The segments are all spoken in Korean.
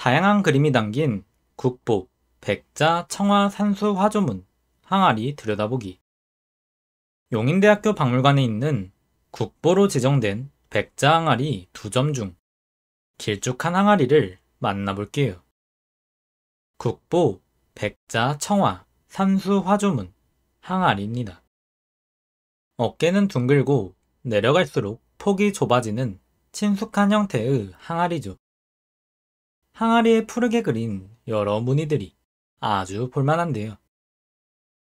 다양한 그림이 담긴 국보, 백자, 청화, 산수, 화조문, 항아리 들여다보기 용인대학교 박물관에 있는 국보로 지정된 백자 항아리 두 점 중 길쭉한 항아리를 만나볼게요. 국보, 백자, 청화, 산수, 화조문, 항아리입니다. 어깨는 둥글고 내려갈수록 폭이 좁아지는 친숙한 형태의 항아리죠. 항아리에 푸르게 그린 여러 무늬들이 아주 볼만한데요.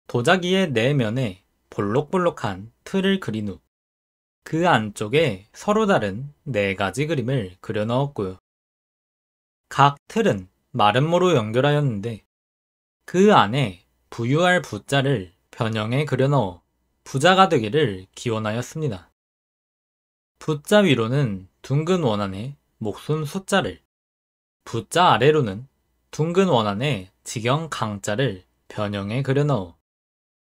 도자기의 내면에 볼록볼록한 틀을 그린 후 그 안쪽에 서로 다른 네 가지 그림을 그려 넣었고요. 각 틀은 마름모로 연결하였는데 그 안에 부유할 부자를 변형에 그려 넣어 부자가 되기를 기원하였습니다. 부자 위로는 둥근 원안에 목숨 숫자를 부자 아래로는 둥근 원 안에 직영 강자를 변형해 그려넣어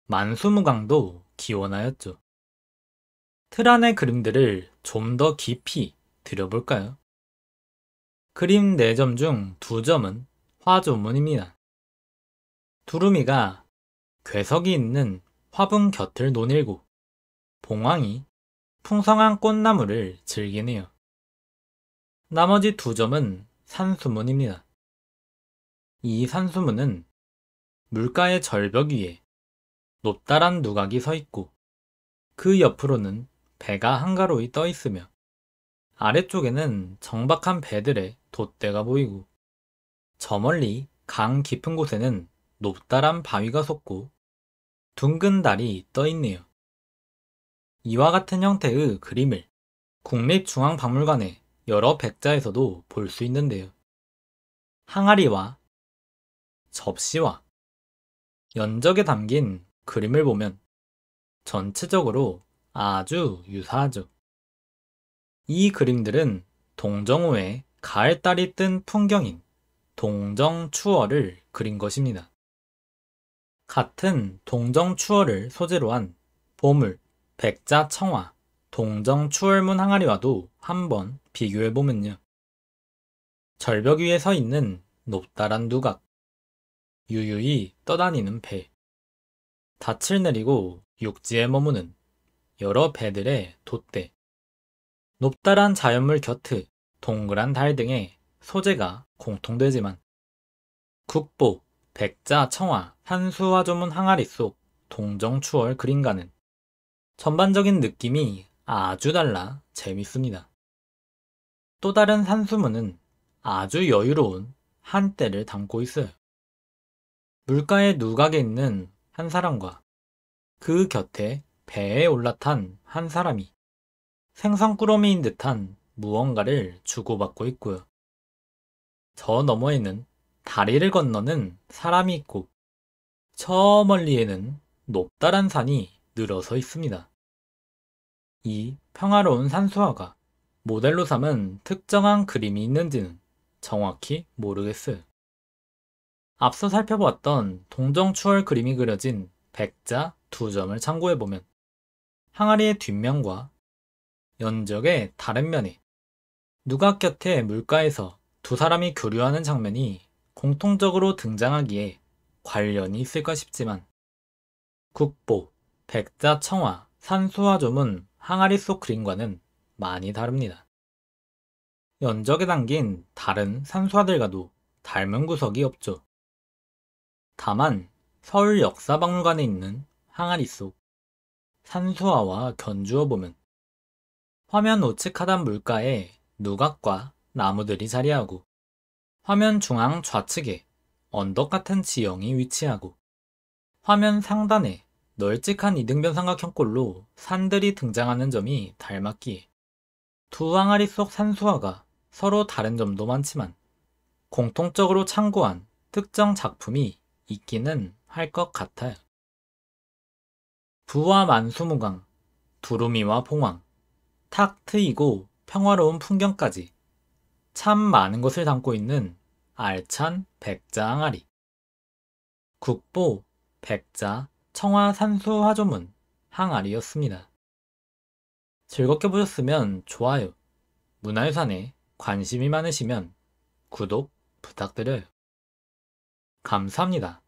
만수무강도 기원하였죠. 틀 안의 그림들을 좀 더 깊이 들여볼까요? 그림 4점 중 2점은 화조문입니다. 두루미가 괴석이 있는 화분 곁을 논일고 봉황이 풍성한 꽃나무를 즐기네요. 나머지 두 점은 산수문입니다. 이 산수문은 물가의 절벽 위에 높다란 누각이 서 있고 그 옆으로는 배가 한가로이 떠 있으며 아래쪽에는 정박한 배들의 돛대가 보이고 저 멀리 강 깊은 곳에는 높다란 바위가 솟고 둥근 달이 떠 있네요. 이와 같은 형태의 그림을 국립중앙박물관에 여러 백자에서도 볼 수 있는데요. 항아리와 접시와 연적에 담긴 그림을 보면 전체적으로 아주 유사하죠. 이 그림들은 동정호의 가을달이 뜬 풍경인 동정추월을 그린 것입니다. 같은 동정추월을 소재로 한 보물, 백자청화, 동정추월문 항아리와도 한번 비교해보면요. 절벽 위에 서 있는 높다란 누각, 유유히 떠다니는 배, 닻을 내리고 육지에 머무는 여러 배들의 돛대, 높다란 자연물 곁을 동그란 달 등의 소재가 공통되지만 국보, 백자, 청화, 산수화조문 항아리 속 동정추월 그림과는 전반적인 느낌이 아주 달라 재밌습니다. 또 다른 산수문은 아주 여유로운 한때를 담고 있어요. 물가의 누각에 있는 한 사람과 그 곁에 배에 올라탄 한 사람이 생선꾸러미인 듯한 무언가를 주고받고 있고요. 저 너머에는 다리를 건너는 사람이 있고 저 멀리에는 높다란 산이 늘어서 있습니다. 이 평화로운 산수화가 모델로 삼은 특정한 그림이 있는지는 정확히 모르겠어. 앞서 살펴보았던 동정추월 그림이 그려진 백자 두 점을 참고해보면 항아리의 뒷면과 연적의 다른 면이 누각 곁에 물가에서 두 사람이 교류하는 장면이 공통적으로 등장하기에 관련이 있을까 싶지만 국보, 백자 청화, 산수화점은 항아리 속 그림과는 많이 다릅니다. 연적에 담긴 다른 산수화들과도 닮은 구석이 없죠. 다만 서울 역사박물관에 있는 항아리 속 산수화와 견주어 보면 화면 우측 하단 물가에 누각과 나무들이 자리하고 화면 중앙 좌측에 언덕 같은 지형이 위치하고 화면 상단에 널찍한 이등변 삼각형꼴로 산들이 등장하는 점이 닮았기에 두 항아리 속산소화가 서로 다른 점도 많지만 공통적으로 참고한 특정 작품이 있기는 할 것 같아요. 부와 만수무강, 두루미와 봉황, 탁 트이고 평화로운 풍경까지 참 많은 것을 담고 있는 알찬 백자 항아리. 국보 백자 청화산소화조문 항아리였습니다. 즐겁게 보셨으면 좋아요, 문화유산에 관심이 많으시면 구독 부탁드려요. 감사합니다.